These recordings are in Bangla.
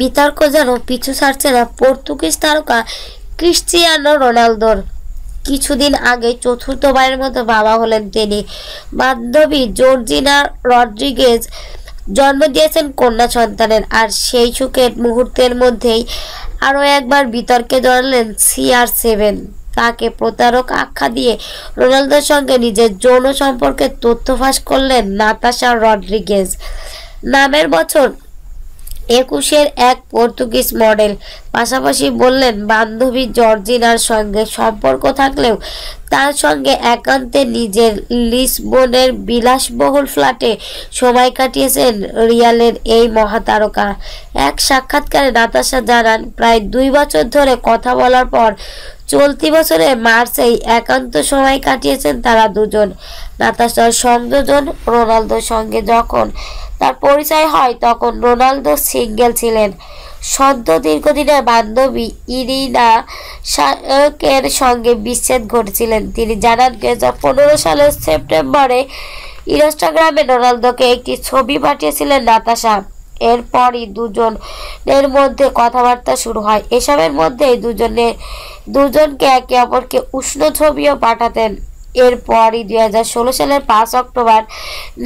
বিতর্ক যেন পিছু ছাড়ছে না পর্তুগিজ তারকা ক্রিশ্চিয়ানো রোনালদোর কিছুদিন আগে চতুর্থবারের মতো বাবা হলেন তিনি বান্ধবী জর্জিনা রড্রিগেজ জন্ম দিয়েছেন কন্যা সন্তানের আর সেই সুখের মুহূর্তের মধ্যেই আরও একবার বিতর্কে জড়ালেন সিআর সেভেন তাকে প্রতারক আখ্যা দিয়ে রোনালদোর সঙ্গে নিজের যৌন সম্পর্কে তথ্য ফাঁস করলেন নাতাশা রড্রিগেজ নামের বছর একুশের এক পর্তুগিজ মডেল পাশাপাশি বললেন বান্ধবী জর্জিনার সঙ্গে সম্পর্ক থাকলেও তার সঙ্গে একান্তে নিজের লিসবনের বিলাসবহুল ফ্ল্যাটে সময় কাটিয়েছেন রিয়ালের এই মহাতারকা এক সাক্ষাৎকারে নাতাশা জানান প্রায় দুই বছর ধরে কথা বলার পর চলতি বছরে মার্চেই একান্ত সময় কাটিয়েছেন তারা দুজন নাতাশার সংযোজন রোনালদোর সঙ্গে যখন তার পরিচয় হয় তখন রোনালদো সিঙ্গেল ছিলেন সদ্য দীর্ঘদিনের বান্ধবী ইরিনা শাকের সঙ্গে বিচ্ছেদ ঘটেছিলেন তিনি জানান দু হাজার সালের সেপ্টেম্বরে ইনস্টাগ্রামে রোনালদোকে একটি ছবি পাঠিয়েছিলেন নাতাশা এরপরই দুজনের মধ্যে কথাবার্তা শুরু হয় এসবের মধ্যেই দুজনে দুজনকে একে অপরকে উষ্ণ ছবিও পাঠাতেন এরপরই দুই হাজার ষোলো সালের পাঁচ অক্টোবর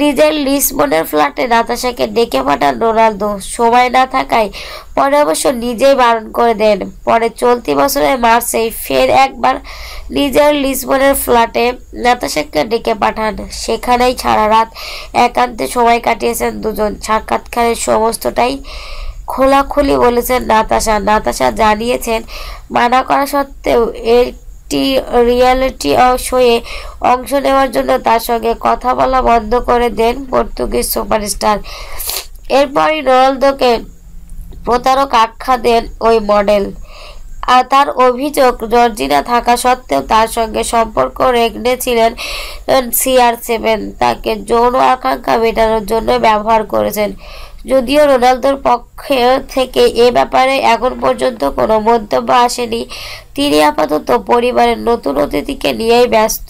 নিজের লিসবনের ফ্ল্যাটে নাতাশাকে ডেকে পাঠান রোনালদো সময় না থাকায় পরে অবশ্য নিজেই বারণ করে দেন পরে চলতি বছরের মার্চে ফের একবার নিজের লিসবনের ফ্ল্যাটে নাতাশাকে ডেকে পাঠান সেখানেই সারা রাত একান্তে সময় কাটিয়েছেন দুজন সাক্ষাৎকারের সমস্তটাই খোলাখুলি বলেছেন নাতাশা নাতাশা জানিয়েছেন মানা করা সত্ত্বেও এর একটি রিয়ালিটি শোয়ে অংশ নেওয়ার জন্য তার সঙ্গে কথা বলা বন্ধ করে দেন পর্তুগিজ সুপারস্টার এরপরই রোনালদোকে প্রতারক আখ্যা দেন ওই মডেল আর তার অভিযোগ জর্জিনা থাকা সত্ত্বেও তার সঙ্গে সম্পর্ক রেখেছিলেন সিআর সেভেন তাকে যৌন আকাঙ্ক্ষা মেটানোর জন্য ব্যবহার করেছেন যদিও রোনালদোর পক্ষে থেকে এ ব্যাপারে এখন পর্যন্ত কোনো মন্তব্য আসেনি তিনি আপাতত পরিবারের নতুন অতিথিকে নিয়েই ব্যস্ত